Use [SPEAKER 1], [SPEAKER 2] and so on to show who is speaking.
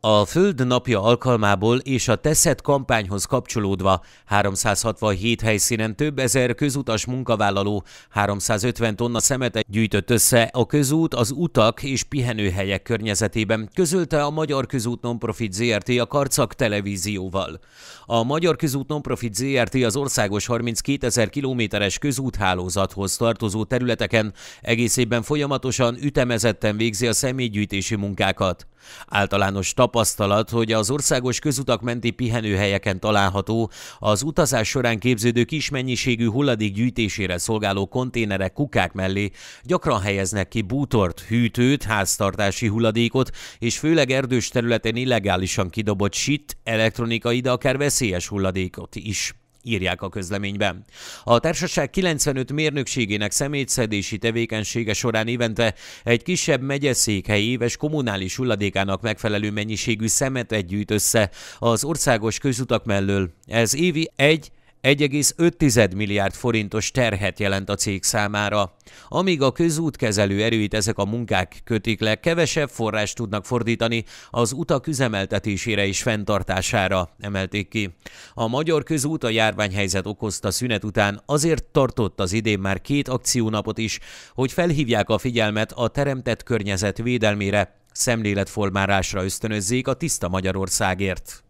[SPEAKER 1] A Föld napja alkalmából és a teszet kampányhoz kapcsolódva 367 helyszínen több ezer közutas munkavállaló 350 tonna szemetet gyűjtött össze a közút, az utak és pihenőhelyek környezetében, közölte a Magyar Közút Nonprofit ZRT a Karcak televízióval. A Magyar Közút Nonprofit ZRT az országos 32 ezer kilométeres közúthálózathoz tartozó területeken egészében folyamatosan ütemezetten végzi a személygyűjtési munkákat. Általános tapasztalat, hogy az országos közutak menti pihenőhelyeken található, az utazás során képződő kis mennyiségű hulladék gyűjtésére szolgáló konténerek kukák mellé gyakran helyeznek ki bútort, hűtőt, háztartási hulladékot, és főleg erdős területen illegálisan kidobott sit, elektronikai, de akár veszélyes hulladékot is írják a közleményben. A társaság 95 mérnökségének szemétszedési tevékenysége során évente egy kisebb megyeszékhely éves kommunális hulladékának megfelelő mennyiségű szemetet gyűjt össze az országos közutak mellől. Ez évi 1 1,5 milliárd forintos terhet jelent a cég számára. Amíg a közútkezelő erőit ezek a munkák kötik le, kevesebb forrást tudnak fordítani az utak üzemeltetésére és fenntartására, emelték ki. A magyar közút a járványhelyzet okozta szünet után azért tartott az idén már két akciónapot is, hogy felhívják a figyelmet a teremtett környezet védelmére, szemléletformálásra ösztönözzék a tiszta Magyarországért.